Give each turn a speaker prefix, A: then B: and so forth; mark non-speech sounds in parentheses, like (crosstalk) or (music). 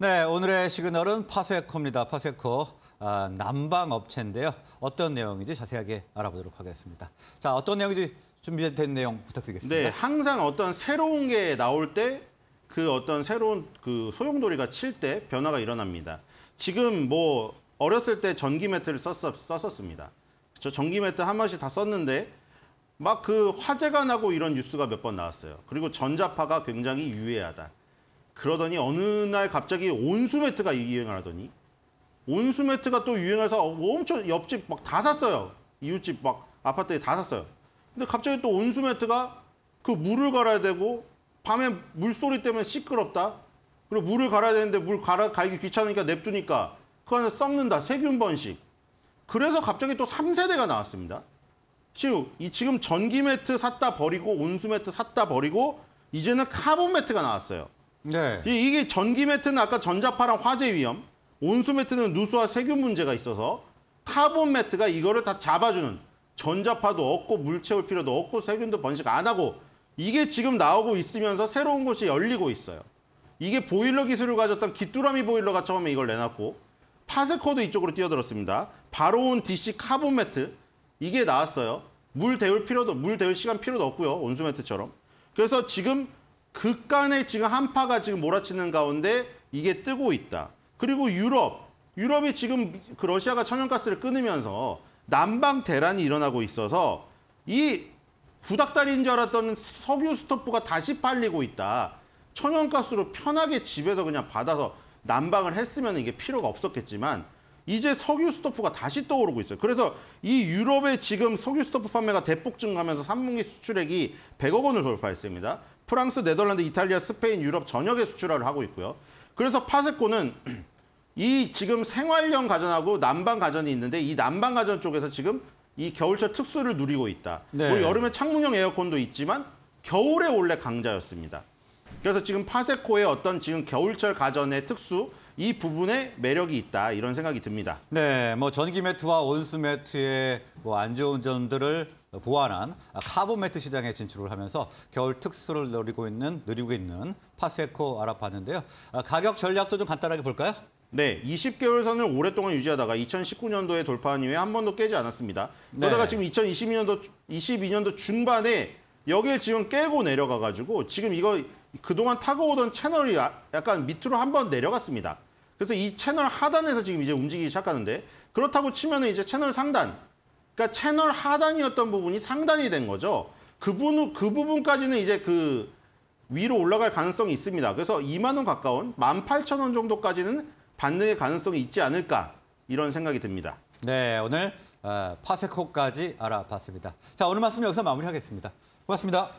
A: 네, 오늘의 시그널은 파세코입니다. 파세코 아, 난방 업체인데요. 어떤 내용인지 자세하게 알아보도록 하겠습니다. 자, 어떤 내용인지 준비된 내용 부탁드리겠습니다. 네,
B: 항상 어떤 새로운 게 나올 때 그 어떤 새로운 그 소용돌이가 칠 때 변화가 일어납니다. 지금 뭐 어렸을 때 전기 매트를 썼었, 썼었습니다. 저 전기 매트 한 번씩 다 썼는데 막 그 화재가 나고 이런 뉴스가 몇 번 나왔어요. 그리고 전자파가 굉장히 유해하다. 그러더니 어느 날 갑자기 온수 매트가 유행을 하더니 온수 매트가 또 유행해서 엄청 옆집 막 다 샀어요. 이웃집 막 아파트에 다 샀어요. 근데 갑자기 또 온수 매트가 그 물을 갈아야 되고 밤에 물소리 때문에 시끄럽다. 그리고 물을 갈아야 되는데 물 갈아 갈기 귀찮으니까 냅두니까 그 안에 썩는다. 세균 번식. 그래서 갑자기 또 3세대가 나왔습니다. 지금 이 지금 전기 매트 샀다 버리고 온수 매트 샀다 버리고 이제는 카본 매트가 나왔어요. 네. 이게 전기 매트는 아까 전자파랑 화재 위험, 온수 매트는 누수와 세균 문제가 있어서 카본 매트가 이거를 다 잡아주는 전자파도 없고 물 채울 필요도 없고 세균도 번식 안 하고 이게 지금 나오고 있으면서 새로운 곳이 열리고 있어요. 이게 보일러 기술을 가졌던 기뚜라미 보일러가 처음에 이걸 내놨고 파세코도 이쪽으로 뛰어들었습니다. 바로 온 DC 카본 매트 이게 나왔어요. 물 데울 필요도 물 데울 시간 필요도 없고요. 온수 매트처럼. 그래서 지금 극간에 지금 한파가 지금 몰아치는 가운데 이게 뜨고 있다. 그리고 유럽, 유럽이 지금 그 러시아가 천연가스를 끊으면서 난방 대란이 일어나고 있어서 이 구닥다리인 줄 알았던 석유 스토프가 다시 팔리고 있다. 천연가스로 편하게 집에서 그냥 받아서 난방을 했으면 이게 필요가 없었겠지만 이제 석유 스토프가 다시 떠오르고 있어요. 그래서 이 유럽의 지금 석유 스토프 판매가 대폭 증가하면서 3분기 수출액이 100억 원을 돌파했습니다. 프랑스, 네덜란드, 이탈리아, 스페인, 유럽 전역에 수출화를 하고 있고요. 그래서 파세코는 (clears throat) 이 지금 생활형 가전하고 난방 가전이 있는데 이 난방 가전 쪽에서 지금 이 겨울철 특수를 누리고 있다. 네. 뭐 여름에 창문형 에어컨도 있지만 겨울에 원래 강자였습니다. 그래서 지금 파세코의 어떤 지금 겨울철 가전의 특수 이 부분에 매력이 있다 이런 생각이 듭니다.
A: 네, 뭐 전기 매트와 온수 매트의 뭐안 좋은 점들을 보완한 카본 매트 시장에 진출을 하면서 겨울 특수를 노리고 있는 누리고 있는 파세코 알아봤는데요. 아, 가격 전략도 좀 간단하게 볼까요? 네, 20개월
B: 선을 오랫동안 유지하다가 2019년도에 돌파한 이후에 한 번도 깨지 않았습니다. 그러다가 네. 지금 2022년도 22년도 중반에 여기를 지금 깨고 내려가가지고 지금 이거 그동안 타고 오던 채널이 아, 약간 밑으로 한 번 내려갔습니다. 그래서 이 채널 하단에서 지금 이제 움직이기 시작하는데 그렇다고 치면 이제 채널 상단 그러니까 채널 하단이었던 부분이 상단이 된 거죠. 그, 분그 부분까지는 이제 그 위로 올라갈 가능성이 있습니다. 그래서 2만 원 가까운 1 8천원 정도까지는 반등의 가능성이
A: 있지 않을까 이런 생각이 듭니다. 네, 오늘 어, 파세코까지 알아봤습니다. 자, 오늘 말씀 여기서 마무리하겠습니다. 고맙습니다.